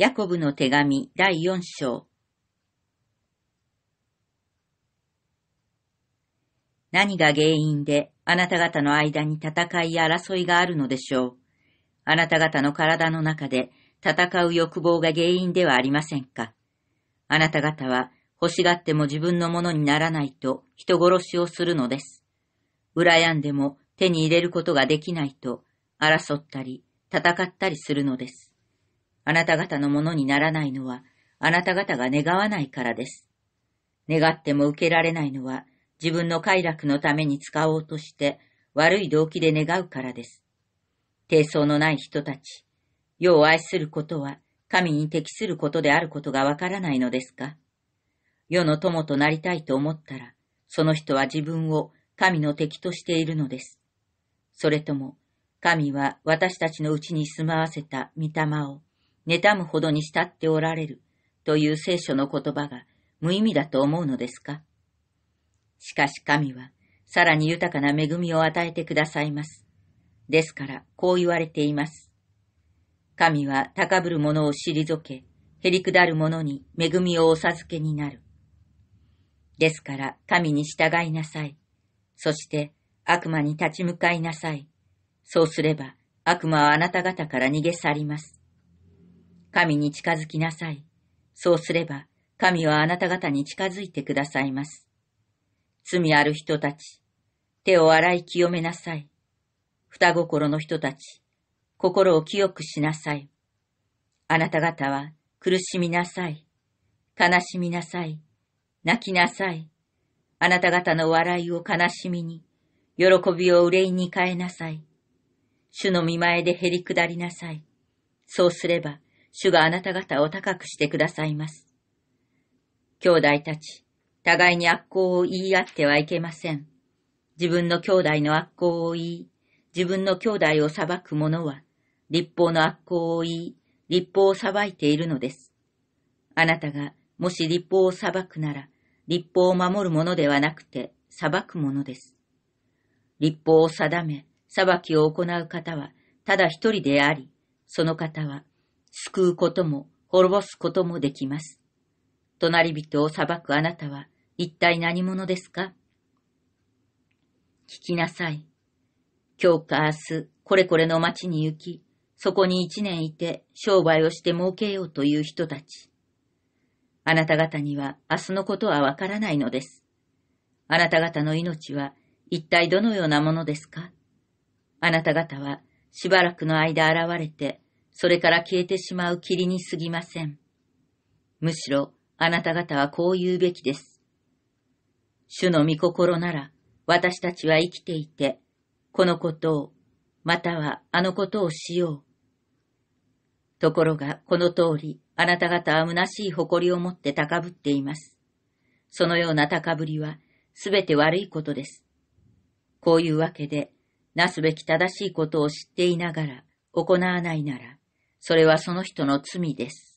ヤコブの手紙第4章何が原因であなた方の間に戦いや争いがあるのでしょうあなた方の体の中で戦う欲望が原因ではありませんかあなた方は欲しがっても自分のものにならないと人殺しをするのです。羨んでも手に入れることができないと争ったり戦ったりするのです。あなた方のものにならないのは、あなた方が願わないからです。願っても受けられないのは、自分の快楽のために使おうとして、悪い動機で願うからです。低層のない人たち、世を愛することは、神に適することであることがわからないのですか世の友となりたいと思ったら、その人は自分を神の敵としているのです。それとも、神は私たちのうちに住まわせた御霊を、妬むほどに慕っておられるという聖書の言葉が無意味だと思うのですかしかし神はさらに豊かな恵みを与えてくださいます。ですからこう言われています。神は高ぶる者を退け、へりくだる者に恵みをお授けになる。ですから神に従いなさい。そして悪魔に立ち向かいなさい。そうすれば悪魔はあなた方から逃げ去ります。神に近づきなさい。そうすれば、神はあなた方に近づいてくださいます。罪ある人たち、手を洗い清めなさい。双心の人たち、心を清くしなさい。あなた方は苦しみなさい。悲しみなさい。泣きなさい。あなた方の笑いを悲しみに、喜びを憂いに変えなさい。主の見前でへり下りなさい。そうすれば、主があなた方を高くしてくださいます。兄弟たち、互いに悪行を言い合ってはいけません。自分の兄弟の悪行を言い、自分の兄弟を裁く者は、立法の悪行を言い、立法を裁いているのです。あなたが、もし立法を裁くなら、立法を守る者ではなくて、裁く者です。立法を定め、裁きを行う方は、ただ一人であり、その方は救うことも滅ぼすこともできます。隣人を裁くあなたは一体何者ですか聞きなさい。今日か明日、これこれの町に行き、そこに一年いて商売をして儲けようという人たち。あなた方には明日のことはわからないのです。あなた方の命は一体どのようなものですかあなた方はしばらくの間現れてそれから消えてしまう霧に過ぎません。むしろあなた方はこう言うべきです。主の御心なら私たちは生きていて、このことを、またはあのことをしよう。ところがこの通り、あなた方は虚しい誇りを持って高ぶっています。そのような高ぶりは、すべて悪いことです。こういうわけで、なすべき正しいことを知っていながら、行わないなら、それはその人の罪です。